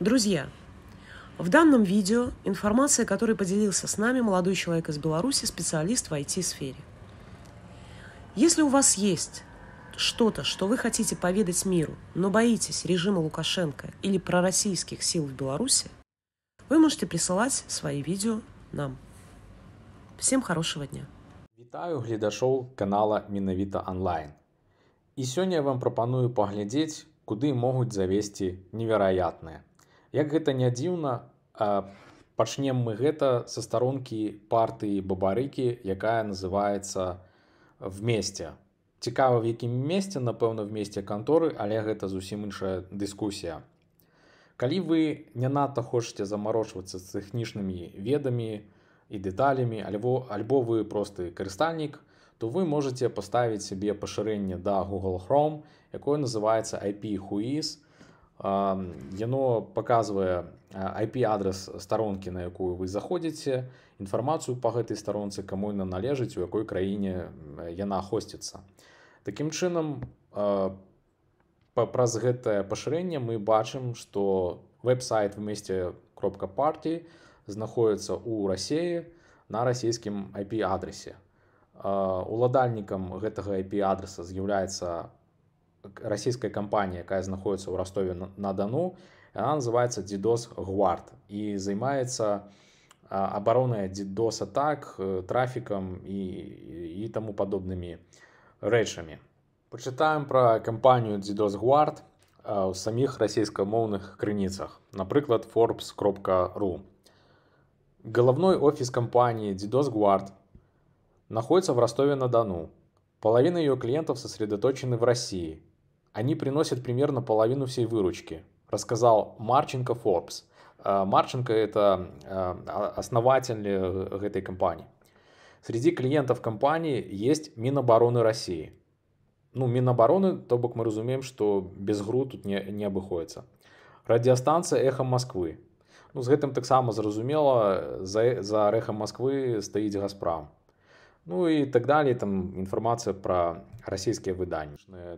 Друзья, в данном видео информация, которой поделился с нами молодой человек из Беларуси, специалист в IT-сфере. Если у вас есть что-то, что вы хотите поведать миру, но боитесь режима Лукашенко или пророссийских сил в Беларуси, вы можете присылать свои видео нам. Всем хорошего дня! Витаю гледачоў канала Миновита онлайн. И сегодня я вам пропоную поглядеть, куда могут завести невероятное. як гэта не дзіўна пачнем мы гэта са старонкі партыі бабарыкі якая называецца вместе цікава в якім месце напэўна в месте канторы але гэта зусім іншая дыскусія калі вы не надта хочаце замарочвацца з тэхнічнымі ведамі і дэталямі альбо альбо вы просты карыстальнік то вы можете паставіць сябе пашырэнне да google chrome якое называется IP хуіз то Яно паказвае IP-адрес старонкі, на якую вы заходзіце, інфармацыю па гэтай старонцы, каму яна належыць, у якой краіне яна хосціцца. Такім чынам праз гэтае пашырэнне мы бачым, што веб-сайт в месце кропка партій знаходіцца ў рассеі на расійскім IP-адрасе. Уладальнікам гэтага IP-адреса з'яўляецца российская компания, которая находится в Ростове-на-Дону, она называется DDoS Guard и занимается а, обороной DDoS атак, э, трафиком и, и тому подобными речами. Почитаем про компанию DDoS Guard в самих російськомовних криницах, наприклад, forbes.ru. Головной офис компании DDoS Guard находится в Ростове-на-Дону. Половина ее клиентов сосредоточены в России, они приносят примерно половину всей выручки, рассказал Марченко Forbes. Э, Марченко – это э, основатель э, этой компании. Среди клиентов компании есть Минобороны России. Ну, Минобороны, то бок мы разумеем, что без ГРУ тут не, не обыходится. Радиостанция «Эхо Москвы». Ну, з гэтым таксама зразумела, за, за «Эхо Москвы» стоит «Газпром». Ну і так далі. Там інформація про російське видання.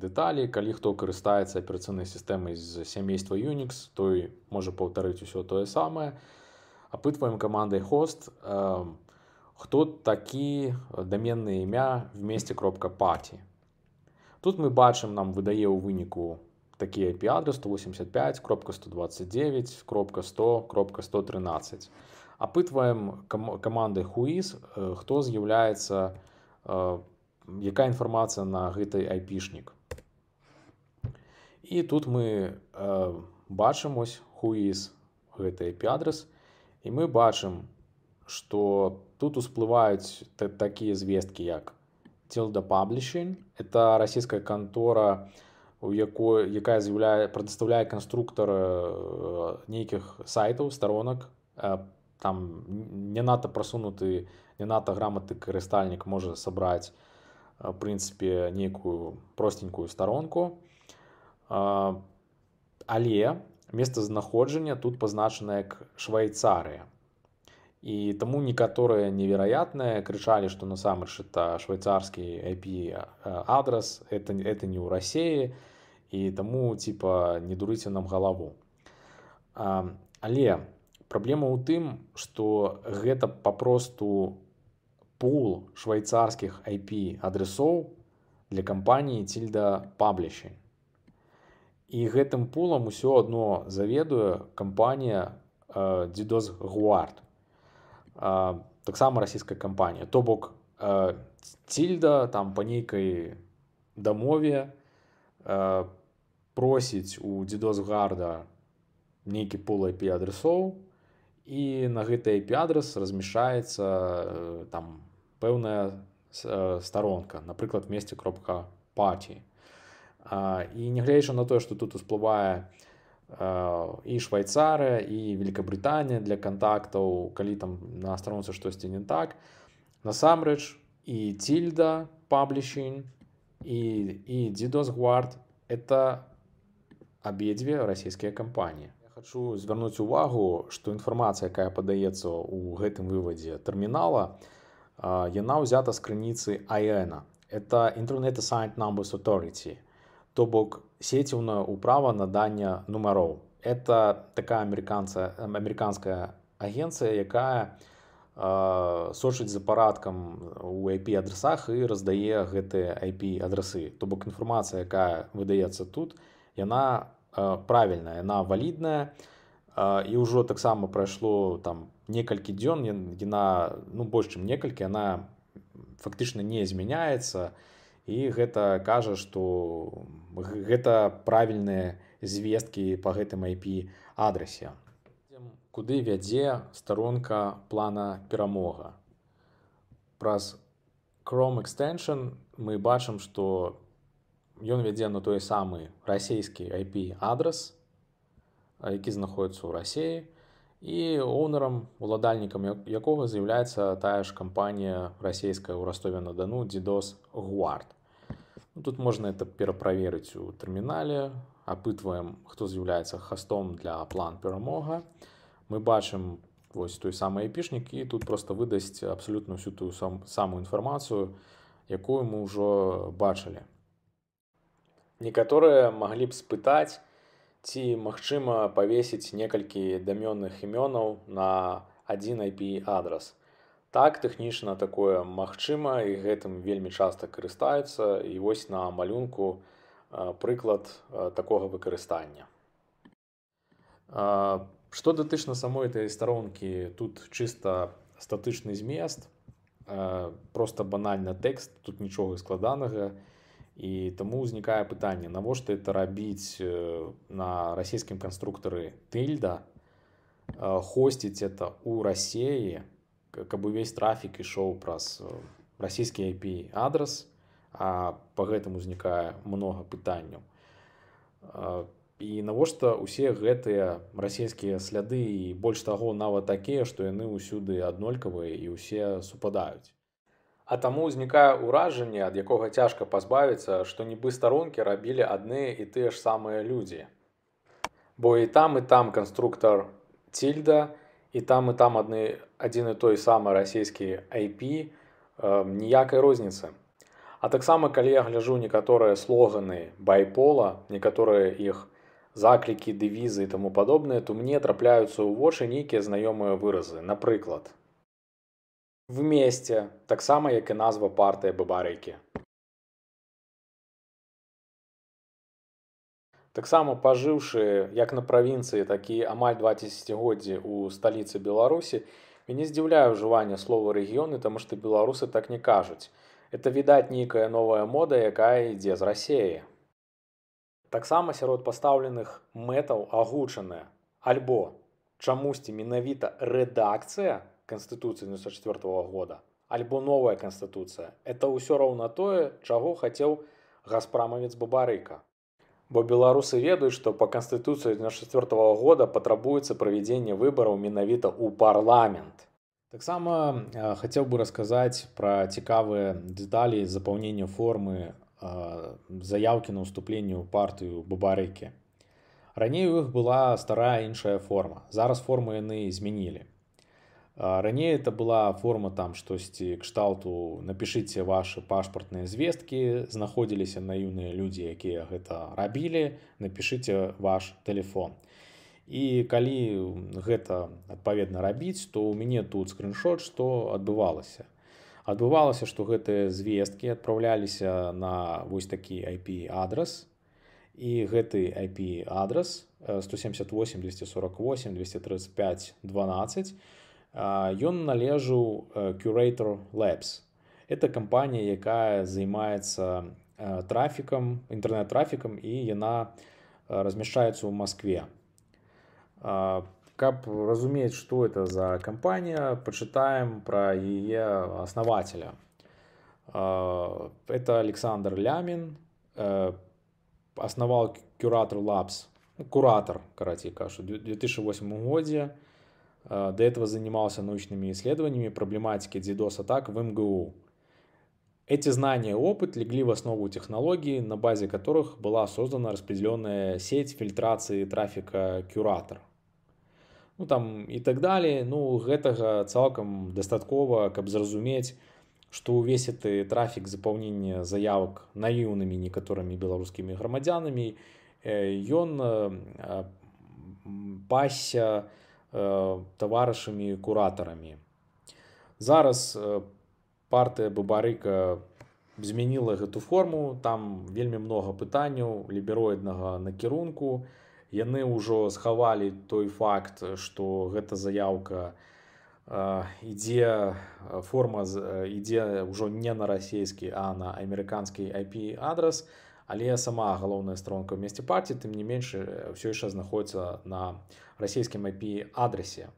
Деталі, калі хто користається операційною системою з сімейства Unix, той може повторити все те саме. Опитываем командой host, хто эм, такі доменне ім'я в місті .party. Тут ми бачимо, нам видає у виніку такий IP-адрес 185.129.100.113. апытваем ком каманды хуіс э, хто з'яўляецца э, якая інфармацыя на гэтай айпішнік і тут мы э, бачым ось хуіс гэты IP-адрес і мы бачым что тут усплываюць такія звесткі як да паблішень это расійская кантора у якой якая з'яўляе прадастаўляе канструктар нейкіх сайтаў старонак там не надта прасунуты не надта граматы карыстальнік можа сабраць э, прынцыпе нейкую простенькую старонку э, але месцазнаходжання тут пазначана як швейцарыя і таму некаторыя невероятныя крычалі што насамрэч это швейцарскі IP э, адрас это это не ў рассеі і таму типа не дурыце нам галаву а, але у праблема ў тым што гэта папросту пул швейцарскіх IP адресоў для кампаніі цільда пабліші і гэтым пулам усё адно заведуе кампанія дзідос э, гуард э, таксама расійская кампанія то бок цільда э, там па нейкай дамове просіць у дзідос гарда нейкі пул IP адресоў і на гэты IP-адрес размяшаецца э, там пэўная э, старонка, напрыклад, месце кропка паці. І нягледзячы на тое, што тут усплывае э, і Швайцарыя і Великабрытанія для кантактаў, калі там на старонцы штосьці не так, насамрэч і цільда паблішін і, і Дзідосгвард это абедзве расійскія кампаніі хочу звярнуць увагу, што інфармацыя, якая падаецца ў гэтым вывадзе тэрмінала, яна ўзята з крыніцы Аена. Это Internet Assigned Numbers Authority, то бок сеціўна ўправа надання нумароў. Это такая амерыканская агенцыя, якая э, сочыць за парадкам у IP-адрасах і раздае гэтыя IP-адрасы. То бок інфармацыя, якая выдаецца тут, яна Э, правільная яна валідная і э, ўжо таксама прайшло там некалькі дзён яна ну больш чым некалькі она фактычна не змяняецца і гэта кажа што гэта правільныя звесткі по гэтым IP адрасе куды вядзе старонка плана перамога праз Chrome extension мы бачым што ён вядзе на той самы расійскі IP-адрас, э, які знаходіцца ў рассеі і онарам уладальнікам якога з'яўляецца тая ж кампанія расійская ў ростове на-дану дзідос гуард. Ну, тут можна это пераправерыць у тэрмінале, апытваем, хто з'яўляецца хастом для план перамога. Мы бачым вось той самы эпішнік і тут просто выдасць абсалютна ўсю тую сам, самую інфармацыю, якую мы ўжо бачылі некаторыя маглі б спытаць ці магчыма павесіць некалькі дамённых імёнаў на адзін IP адрас так тэхнічна такое магчыма і гэтым вельмі часта карыстаюцца і вось на малюнку прыклад такога выкарыстання што датычна самой этой старонкі тут чыста статычны змест просто банальна тэкст тут нічога складанага і І таму ўзнікае пытанне, навошта это рабіць э, на расійскім канструктары тыльда, э, хосціць это ў рассеі, каб увесь трафік ішоў праз э, расійскі IP адрас, а по гэтым узнікае многа пытанняў. І навошта ўсе гэтыя расійскія сляды і больш таго нават такія, што яны ўсюды аднолькавыя і ўсе супадаюць. А таму ўзнікае ўражанне, ад якога цяжка пазбавіцца, што нібы старонкі рабілі адныя і тыя ж самыя людзі. Бо і там і там канструктор цільда, і там і там адны, адзін і той самы расійскі IP э, ніякай розніцы. А таксама калі я гляжу некаторыя слоганы байпола, некаторыя іх заклікі, дывізы і таму падобныя, то мне трапляюцца ў вочы нейкія знаёмыя выразы, напрыклад, в месце, таксама як і назва партыі бабарэйкі. Таксама пажыўшы як на правінцыі, так і амаль 20годдзі у сталіцы Беларусі, мяне здзіўляе ўжыванне слова рэгіёны, таму што беларусы так не кажуць. Это відаць нейкая новая мода, якая ідзе з рассеі. Таксама сярод пастаўленых мэтаў агучаная, альбо чамусьці менавіта рэдакцыя, канстытуцыі 94 -го года альбо новая канстытуцыя это ўсё роўна тое чаго хацеў газпрамавец бабарыка бо беларусы ведаюць што па канстытуцыі 94 -го года патрабуецца правядзенне выбараў менавіта ў парламент таксама э, хацеў бы расказаць пра цікавыя дэталі запаўнення формы э, заявкі на ўступленне ў партыю бабарыкі Раней у іх была старая іншая форма. Зараз формы яны змянілі. Раней это была форма там штосьці кшталту напишитеце ваши пашпартныя звесткі, знаходзіліся наіўныя людзі, якія гэта рабілі, напишитеце ваш телефон. І калі гэта адпаведна рабіць, то у мяне тут скриншот, што адбывалася. Адбывалася, што гэтыя звесткі адпраўляліся на вось такі IP адрас і гэты IP адрас 178 248 235 12 А, ён належыў э, Curator Labs. Это кампанія, якая займаецца э, трафікам, інтэрнэт-трафікам і яна э, размяшчаецца ў Маскве. А, каб разумець, што это за кампанія, пачытаем пра яе основателя. А, это Александр Лямін, основал Curator Labs, ну, куратор, карацей кажу, у 2008 годзе, Э, до этого занимался научными исследованиями проблематики DDoS-атак в МГУ. Эти знания и опыт легли в основу технологий, на базе которых была создана распределенная сеть фильтрации трафика Curator. Ну там и так далее, ну гэтага цалкам дастаткова, каб зразумець, што увесь гэты трафік запаўнення заявак наіўнымі некаторымі беларускімі грамадзянамі, э, ён э, пася, таварышамі куратарамі. Зараз партыя Бабарыка змяніла гэту форму, там вельмі многа пытанняў лібероіднага накірунку. Яны ўжо схавалі той факт, што гэта заявка ідзе форма ідзе ўжо не на расійскі, а на амерыканскі IP-адрас але сама галоўная старонка ў месце парці тым не менш ўсё э, яшчэ знаходіцца на расійскім IP адрасе